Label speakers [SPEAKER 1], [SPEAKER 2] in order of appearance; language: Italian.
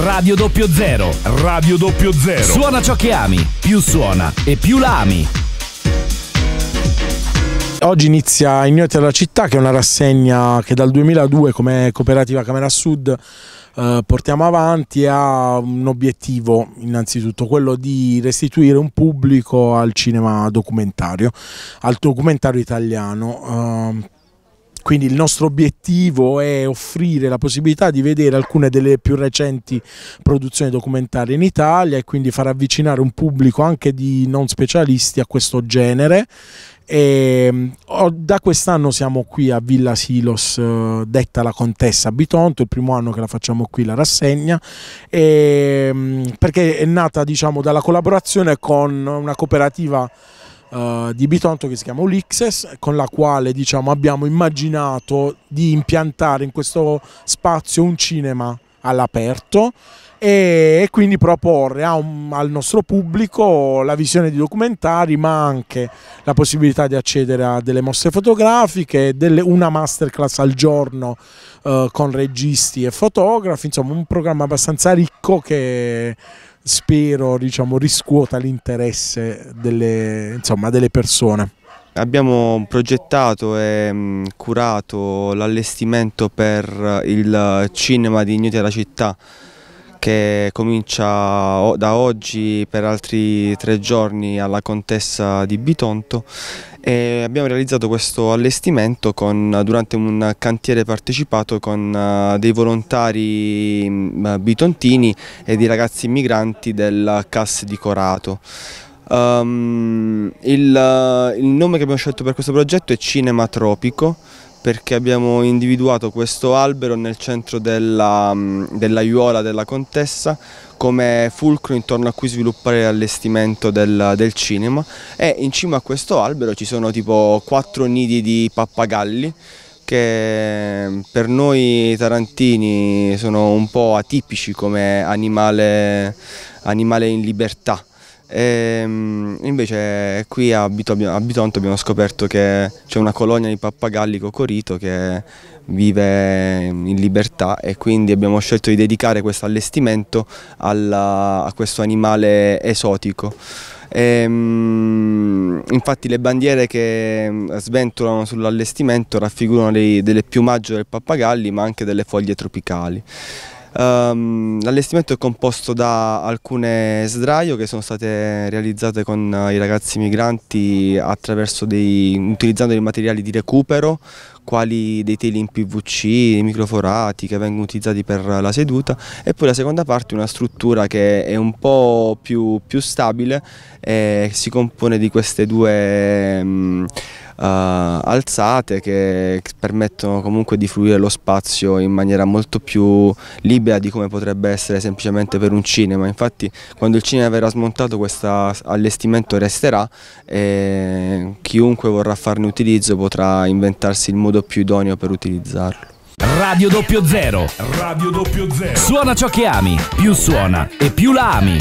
[SPEAKER 1] Radio Doppio Zero, Radio Doppio Zero. Suona ciò che ami, più suona e più la ami. Oggi inizia Ignoti alla città, che è una rassegna che dal 2002 come cooperativa Camera Sud eh, portiamo avanti e ha un obiettivo innanzitutto quello di restituire un pubblico al cinema documentario, al documentario italiano. Eh, quindi il nostro obiettivo è offrire la possibilità di vedere alcune delle più recenti produzioni documentarie in Italia e quindi far avvicinare un pubblico anche di non specialisti a questo genere. E, ehm, da quest'anno siamo qui a Villa Silos, eh, detta la Contessa Bitonto, il primo anno che la facciamo qui la rassegna, e, ehm, perché è nata diciamo, dalla collaborazione con una cooperativa eh, di Bitonto che si chiama Ulixes, con la quale diciamo, abbiamo immaginato di impiantare in questo spazio un cinema all'aperto e quindi proporre un, al nostro pubblico la visione di documentari ma anche la possibilità di accedere a delle mostre fotografiche, delle, una masterclass al giorno eh, con registi e fotografi, insomma un programma abbastanza ricco che spero diciamo, riscuota l'interesse delle, delle persone.
[SPEAKER 2] Abbiamo progettato e mm, curato l'allestimento per il cinema di Ignoti alla città che comincia da oggi per altri tre giorni alla Contessa di Bitonto e abbiamo realizzato questo allestimento con, durante un cantiere partecipato con eh, dei volontari mm, bitontini e dei ragazzi immigranti del CAS di Corato. Um, il, il nome che abbiamo scelto per questo progetto è Cinema Tropico perché abbiamo individuato questo albero nel centro della, mm, dell'aiuola della contessa come fulcro intorno a cui sviluppare l'allestimento del, del, cinema e in cima a questo albero ci sono tipo quattro nidi di pappagalli che mm, per noi tarantini sono un po' atipici come animale, animale in libertà e ehm, invece qui a, Bito, a Bitonto abbiamo scoperto che c'è una colonia di pappagalli cocorito che vive in libertà e quindi abbiamo scelto di dedicare questo allestimento alla, a questo animale esotico. E, ehm, infatti le bandiere che ehm, sventolano sull'allestimento raffigurano dei, delle piumaggio del pappagalli ma anche delle foglie tropicali. Um, L'allestimento è composto da alcune sdraio che sono state realizzate con eh, i ragazzi migranti dei, utilizzando dei materiali di recupero quali dei teli in PVC, microforati che vengono utilizzati per la seduta e poi la seconda parte una struttura che è un po' più, più stabile e eh, si compone di queste due mh, mm, eh, Uh, alzate che permettono comunque di fruire lo spazio in maniera molto più libera di come potrebbe essere semplicemente per un cinema. Infatti quando il cinema verrà smontato questo allestimento resterà e chiunque vorrà farne utilizzo potrà inventarsi il modo modo più idoneo per utilizzarlo. Radio Doppio Zero.
[SPEAKER 1] Radio Doppio Zero. Suona
[SPEAKER 2] ciò che ami, più suona e più la ami.